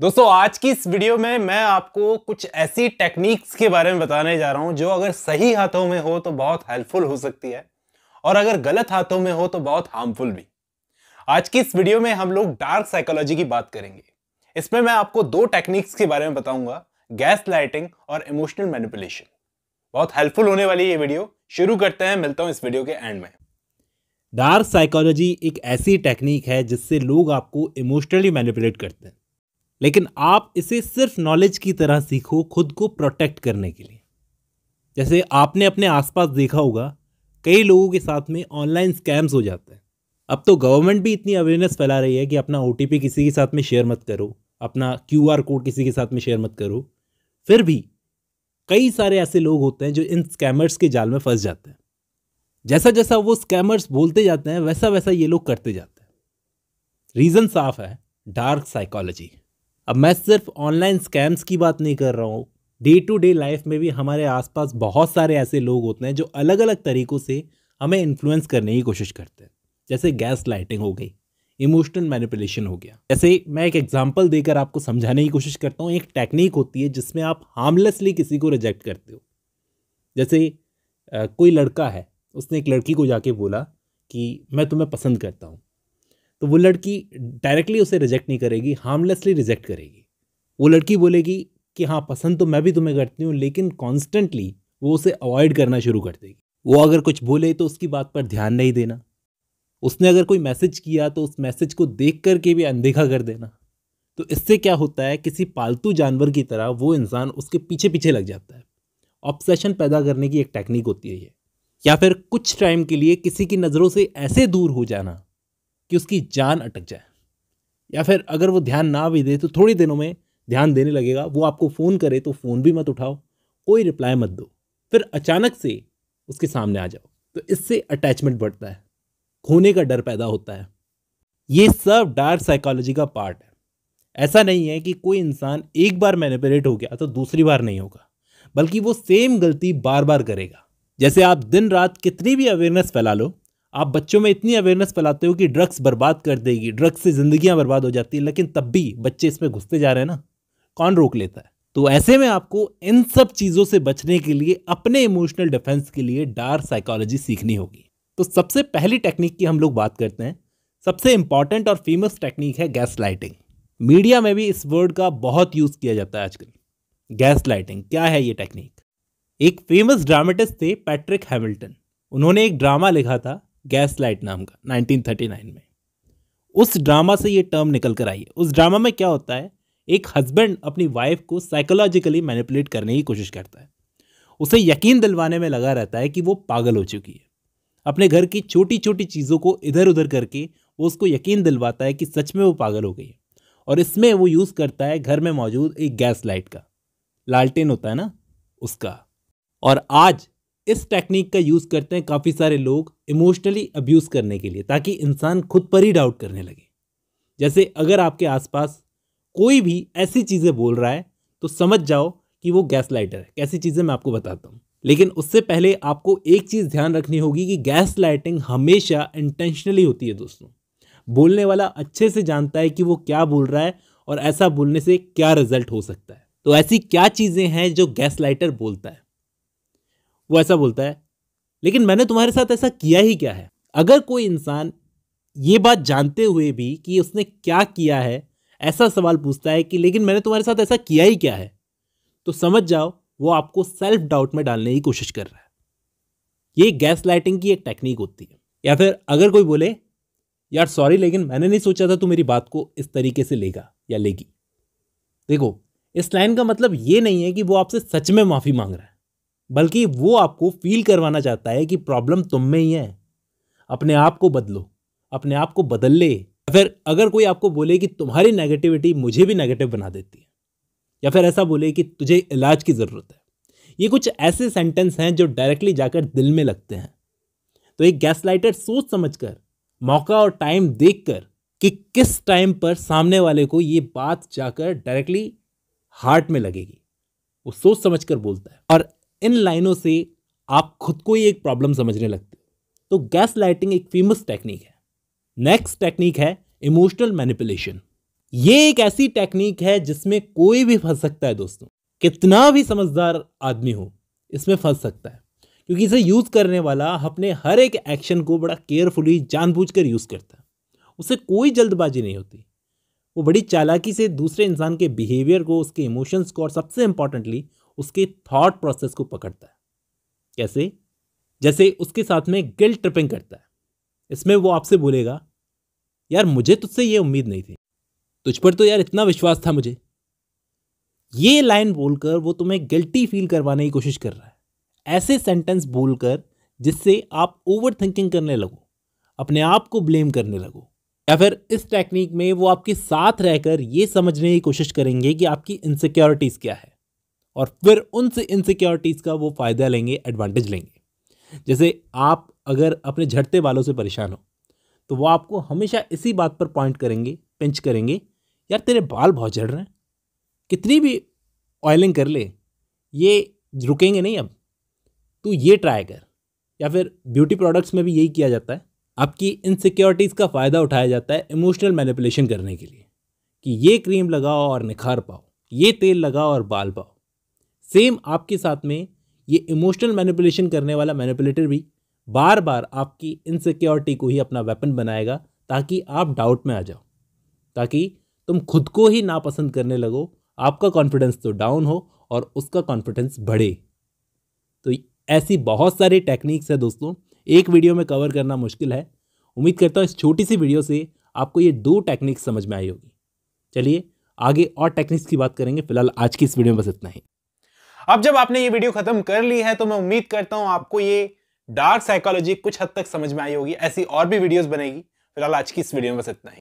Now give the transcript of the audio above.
दोस्तों आज की इस वीडियो में मैं आपको कुछ ऐसी टेक्निक्स के बारे में बताने जा रहा हूं जो अगर सही हाथों में हो तो बहुत हेल्पफुल हो सकती है और अगर गलत हाथों में हो तो बहुत हार्मफुल भी आज की इस वीडियो में हम लोग डार्क साइकोलॉजी की बात करेंगे इसमें मैं आपको दो टेक्निक्स के बारे में बताऊंगा गैस लाइटिंग और इमोशनल मैनिपुलेशन बहुत हेल्पफुल होने वाली ये वीडियो शुरू करते हैं मिलता हूँ इस वीडियो के एंड में डार्क साइकोलॉजी एक ऐसी टेक्निक है जिससे लोग आपको इमोशनली मैनिपुलेट करते हैं लेकिन आप इसे सिर्फ नॉलेज की तरह सीखो खुद को प्रोटेक्ट करने के लिए जैसे आपने अपने आसपास देखा होगा कई लोगों के साथ में ऑनलाइन स्कैम्स हो जाते हैं अब तो गवर्नमेंट भी इतनी अवेयरनेस फैला रही है कि अपना ओ किसी के साथ में शेयर मत करो अपना क्यू कोड किसी के साथ में शेयर मत करो फिर भी कई सारे ऐसे लोग होते हैं जो इन स्कैमर्स के जाल में फंस जाते हैं जैसा जैसा वो स्कैमर्स बोलते जाते हैं वैसा वैसा ये लोग करते जाते हैं रीज़न साफ है डार्क साइकोलॉजी अब मैं सिर्फ ऑनलाइन स्कैम्स की बात नहीं कर रहा हूँ डे टू डे लाइफ में भी हमारे आसपास बहुत सारे ऐसे लोग होते हैं जो अलग अलग तरीक़ों से हमें इन्फ्लुएंस करने की कोशिश करते हैं जैसे गैस लाइटिंग हो गई इमोशनल मैनिपुलेशन हो गया जैसे मैं एक एग्जाम्पल देकर आपको समझाने की कोशिश करता हूँ एक टेक्निक होती है जिसमें आप हार्मलेसली किसी को रिजेक्ट करते हो जैसे आ, कोई लड़का है उसने एक लड़की को जाके बोला कि मैं तुम्हें पसंद करता हूँ तो वो लड़की डायरेक्टली उसे रिजेक्ट नहीं करेगी हार्मलेसली रिजेक्ट करेगी वो लड़की बोलेगी कि हाँ पसंद तो मैं भी तुम्हें करती हूँ लेकिन कॉन्स्टेंटली वो उसे अवॉइड करना शुरू कर देगी वो अगर कुछ बोले तो उसकी बात पर ध्यान नहीं देना उसने अगर कोई मैसेज किया तो उस मैसेज को देख करके भी अनदेखा कर देना तो इससे क्या होता है किसी पालतू जानवर की तरह वो इंसान उसके पीछे पीछे लग जाता है ऑब्सेशन पैदा करने की एक टेक्निक होती है ये या फिर कुछ टाइम के लिए किसी की नज़रों से ऐसे दूर हो जाना कि उसकी जान अटक जाए या फिर अगर वो ध्यान ना भी दे तो थोड़ी दिनों में ध्यान देने लगेगा वो आपको फ़ोन करे तो फ़ोन भी मत उठाओ कोई रिप्लाई मत दो फिर अचानक से उसके सामने आ जाओ तो इससे अटैचमेंट बढ़ता है खोने का डर पैदा होता है ये सब डार्क साइकोलॉजी का पार्ट है ऐसा नहीं है कि कोई इंसान एक बार मैनिपुलेट हो गया तो दूसरी बार नहीं होगा बल्कि वो सेम गलती बार बार करेगा जैसे आप दिन रात कितनी भी अवेयरनेस फैला लो आप बच्चों में इतनी अवेयरनेस फैलाते हो कि ड्रग्स बर्बाद कर देगी ड्रग्स से जिंदगियां बर्बाद हो जाती है लेकिन तब भी बच्चे इसमें घुसते जा रहे हैं ना कौन रोक लेता है तो ऐसे में आपको इन सब चीज़ों से बचने के लिए अपने इमोशनल डिफेंस के लिए डार्क साइकोलॉजी सीखनी होगी तो सबसे पहली टेक्निक की हम लोग बात करते हैं सबसे इंपॉर्टेंट और फेमस टेक्निक है गैस लाइटिंग मीडिया में भी इस वर्ड का बहुत यूज़ किया जाता है आजकल गैस लाइटिंग क्या है ये टेक्निक एक फेमस ड्रामेटिस्ट थे पैट्रिक हैमिल्टन उन्होंने एक ड्रामा लिखा था गैस लाइट नाम का 1939 में उस ड्रामा से ये टर्म निकल कर आई है उस ड्रामा में क्या होता है एक हस्बैंड अपनी वाइफ को साइकोलॉजिकली मैनिपुलेट करने की कोशिश करता है उसे यकीन दिलवाने में लगा रहता है कि वो पागल हो चुकी है अपने घर की छोटी छोटी चीज़ों को इधर उधर करके वो उसको यकीन दिलवाता है कि सच में वो पागल हो गई है और इसमें वो यूज़ करता है घर में मौजूद एक गैस लाइट का लालटेन होता है ना उसका और आज इस टेक्निक का यूज़ करते हैं काफ़ी सारे लोग इमोशनली अब्यूज़ करने के लिए ताकि इंसान खुद पर ही डाउट करने लगे जैसे अगर आपके आसपास कोई भी ऐसी चीज़ें बोल रहा है तो समझ जाओ कि वो गैस लाइटर है कैसी चीज़ें मैं आपको बताता हूँ लेकिन उससे पहले आपको एक चीज़ ध्यान रखनी होगी कि गैस लाइटिंग हमेशा इंटेंशनली होती है दोस्तों बोलने वाला अच्छे से जानता है कि वो क्या बोल रहा है और ऐसा बोलने से क्या रिजल्ट हो सकता है तो ऐसी क्या चीज़ें हैं जो गैस लाइटर बोलता है वो ऐसा बोलता है लेकिन मैंने तुम्हारे साथ ऐसा किया ही क्या है अगर कोई इंसान ये बात जानते हुए भी कि उसने क्या किया है ऐसा सवाल पूछता है कि लेकिन मैंने तुम्हारे साथ ऐसा किया ही क्या है तो समझ जाओ वो आपको सेल्फ डाउट में डालने की कोशिश कर रहा है ये गैस लाइटिंग की एक टेक्निक होती है या फिर अगर कोई बोले यार सॉरी लेकिन मैंने नहीं सोचा था तू मेरी बात को इस तरीके से लेगा या लेगी देखो इस लाइन का मतलब ये नहीं है कि वो आपसे सच में माफ़ी मांग रहा है बल्कि वो आपको फील करवाना चाहता है कि प्रॉब्लम तुम में ही है अपने आप को बदलो अपने आप को बदल ले फिर अगर कोई आपको बोले कि तुम्हारी नेगेटिविटी मुझे भी नेगेटिव बना देती है या फिर ऐसा बोले कि तुझे इलाज की ज़रूरत है ये कुछ ऐसे सेंटेंस हैं जो डायरेक्टली जाकर दिल में लगते हैं तो एक गैस लाइटर सोच समझ कर मौका और टाइम देख कर कि किस टाइम पर सामने वाले को ये बात जाकर डायरेक्टली हार्ट में लगेगी वो सोच समझ कर बोलता है और इन लाइनों से आप खुद को ही एक प्रॉब्लम समझने लगते हो तो गैस लाइटिंग एक फेमस टेक्निक है नेक्स्ट टेक्निक है इमोशनल मैनिपुलेशन ये एक ऐसी टेक्निक है जिसमें कोई भी फंस सकता है दोस्तों कितना भी समझदार आदमी हो इसमें फंस सकता है क्योंकि इसे यूज़ करने वाला अपने हर एक एक्शन को बड़ा केयरफुली जानबूझकर यूज़ करता है उसे कोई जल्दबाजी नहीं होती वो बड़ी चालाकी से दूसरे इंसान के बिहेवियर को उसके इमोशंस को और सबसे इंपॉर्टेंटली उसके थॉट प्रोसेस को पकड़ता है कैसे जैसे उसके साथ में गिल ट्रिपिंग करता है इसमें वो आपसे बोलेगा यार मुझे तुझसे ये उम्मीद नहीं थी तुझ पर तो यार इतना विश्वास था मुझे ये लाइन बोलकर वो तुम्हें गिल्टी फील करवाने की कोशिश कर रहा है ऐसे सेंटेंस बोलकर जिससे आप ओवर थिंकिंग करने लगो अपने आप को ब्लेम करने लगो या फिर इस टेक्निक में वो आपके साथ रहकर ये समझने की कोशिश करेंगे कि आपकी इनसिक्योरिटीज़ क्या है और फिर उनसे इनसिक्योरिटीज़ का वो फ़ायदा लेंगे एडवांटेज लेंगे जैसे आप अगर अपने झटते वालों से परेशान हो तो वो आपको हमेशा इसी बात पर पॉइंट करेंगे पिंच करेंगे यार तेरे बाल बहुत झड़ रहे हैं कितनी भी ऑयलिंग कर ले ये रुकेंगे नहीं अब तू ये ट्राई कर या फिर ब्यूटी प्रोडक्ट्स में भी यही किया जाता है आपकी इनसिक्योरिटीज़ का फ़ायदा उठाया जाता है इमोशनल मैनिपुलेशन करने के लिए कि ये क्रीम लगाओ और निखार पाओ ये तेल लगाओ और बाल पाओ सेम आपके साथ में ये इमोशनल मैनिपुलेशन करने वाला मैनिपुलेटर भी बार बार आपकी इनसिक्योरिटी को ही अपना वेपन बनाएगा ताकि आप डाउट में आ जाओ ताकि तुम खुद को ही नापसंद करने लगो आपका कॉन्फिडेंस तो डाउन हो और उसका कॉन्फिडेंस बढ़े तो ऐसी बहुत सारी टेक्निक्स है दोस्तों एक वीडियो में कवर करना मुश्किल है उम्मीद करता हूँ इस छोटी सी वीडियो से आपको ये दो टेक्निक्स समझ में आई होगी चलिए आगे और टेक्निक्स की बात करेंगे फिलहाल आज की इस वीडियो में बस इतना ही अब जब आपने ये वीडियो खत्म कर ली है तो मैं उम्मीद करता हूं आपको ये डार्क साइकोलॉजी कुछ हद तक समझ में आई होगी ऐसी और भी वीडियोस बनेगी फिलहाल आज की इस वीडियो में बस इतना ही